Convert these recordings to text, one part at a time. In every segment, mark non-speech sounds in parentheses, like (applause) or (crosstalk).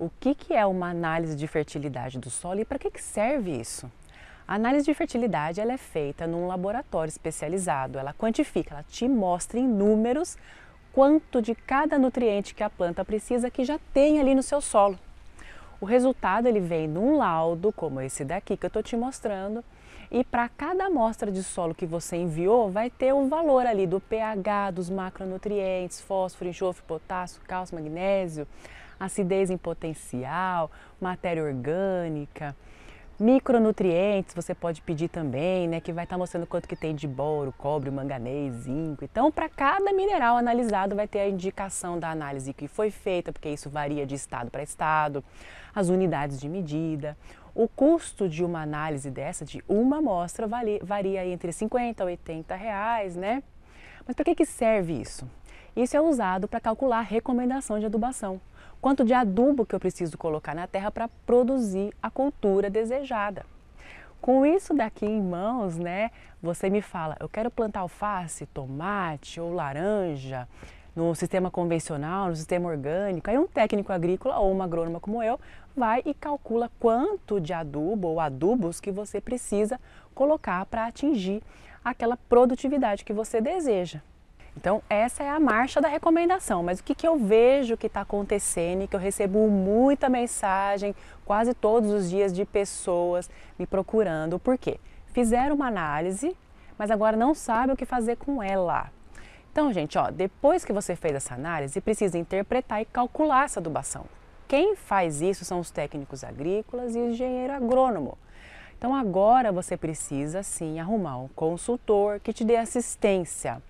O que, que é uma análise de fertilidade do solo e para que, que serve isso? A análise de fertilidade ela é feita num laboratório especializado. Ela quantifica, ela te mostra em números quanto de cada nutriente que a planta precisa que já tem ali no seu solo. O resultado ele vem num laudo como esse daqui que eu estou te mostrando e para cada amostra de solo que você enviou vai ter um valor ali do pH, dos macronutrientes, fósforo, enxofre, potássio, cálcio, magnésio, acidez em potencial, matéria orgânica, micronutrientes você pode pedir também, né, que vai estar tá mostrando quanto que tem de boro, cobre, manganês, zinco. Então, para cada mineral analisado vai ter a indicação da análise que foi feita, porque isso varia de estado para estado, as unidades de medida. O custo de uma análise dessa, de uma amostra, varia entre 50 a 80 reais, né? Mas para que, que serve isso? Isso é usado para calcular a recomendação de adubação quanto de adubo que eu preciso colocar na terra para produzir a cultura desejada. Com isso daqui em mãos, né, você me fala, eu quero plantar alface, tomate ou laranja no sistema convencional, no sistema orgânico. Aí um técnico agrícola ou uma agrônoma como eu vai e calcula quanto de adubo ou adubos que você precisa colocar para atingir aquela produtividade que você deseja. Então, essa é a marcha da recomendação, mas o que, que eu vejo que está acontecendo e que eu recebo muita mensagem quase todos os dias de pessoas me procurando, por quê? Fizeram uma análise, mas agora não sabem o que fazer com ela. Então, gente, ó, depois que você fez essa análise, precisa interpretar e calcular essa adubação. Quem faz isso são os técnicos agrícolas e o engenheiro agrônomo. Então, agora você precisa sim arrumar um consultor que te dê assistência.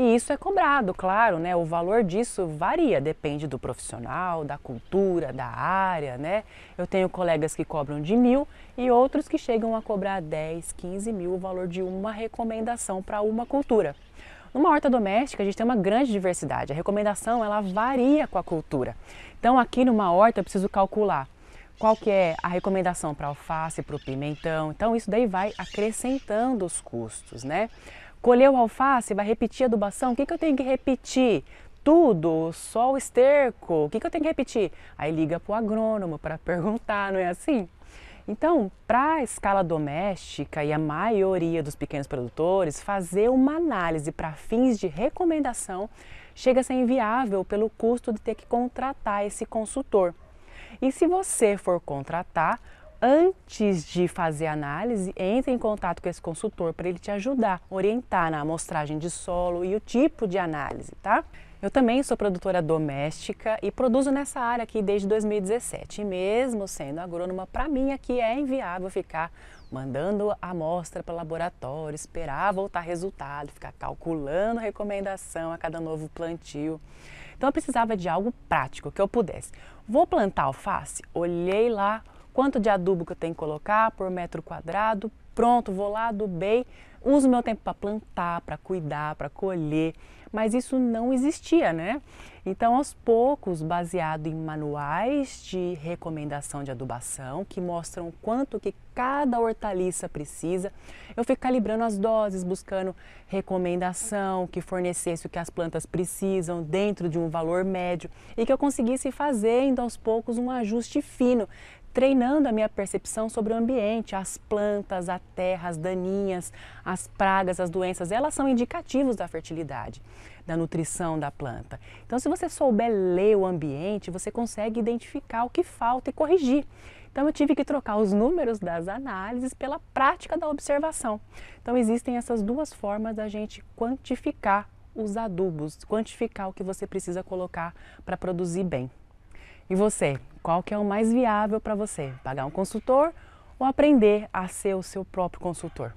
E isso é cobrado, claro, né? O valor disso varia, depende do profissional, da cultura, da área, né? Eu tenho colegas que cobram de mil e outros que chegam a cobrar 10, 15 mil o valor de uma recomendação para uma cultura. Numa horta doméstica, a gente tem uma grande diversidade. A recomendação, ela varia com a cultura. Então, aqui numa horta, eu preciso calcular qual que é a recomendação para alface, para o pimentão. Então, isso daí vai acrescentando os custos, né? Colheu alface, vai repetir adubação? O que, que eu tenho que repetir? Tudo, só o esterco, o que, que eu tenho que repetir? Aí liga para o agrônomo para (laughs) perguntar, não é assim? Então, para a escala doméstica e a maioria dos pequenos produtores, fazer uma análise para fins de recomendação chega a ser inviável pelo custo de ter que contratar esse consultor. E se você for contratar, antes de fazer a análise, entre em contato com esse consultor para ele te ajudar, orientar na amostragem de solo e o tipo de análise, tá? Eu também sou produtora doméstica e produzo nessa área aqui desde 2017. E mesmo sendo agrônoma, para mim aqui é inviável ficar mandando a amostra para o laboratório, esperar voltar resultado, ficar calculando recomendação a cada novo plantio. Então eu precisava de algo prático que eu pudesse. Vou plantar alface? Olhei lá quanto de adubo que eu tenho que colocar por metro quadrado, pronto, vou lá, adubei, uso meu tempo para plantar, para cuidar, para colher, mas isso não existia, né? Então, aos poucos, baseado em manuais de recomendação de adubação, que mostram quanto que cada hortaliça precisa, eu fui calibrando as doses, buscando recomendação que fornecesse o que as plantas precisam dentro de um valor médio e que eu conseguisse fazer, aos poucos, um ajuste fino, treinando a minha percepção sobre o ambiente, as plantas, a terra, as daninhas, as pragas, as doenças, elas são indicativos da fertilidade, da nutrição da planta. Então, se você souber ler o ambiente, você consegue identificar o que falta e corrigir. Então, eu tive que trocar os números das análises pela prática da observação. Então, existem essas duas formas da gente quantificar os adubos, quantificar o que você precisa colocar para produzir bem. E você, qual que é o mais viável para você? Pagar um consultor ou aprender a ser o seu próprio consultor?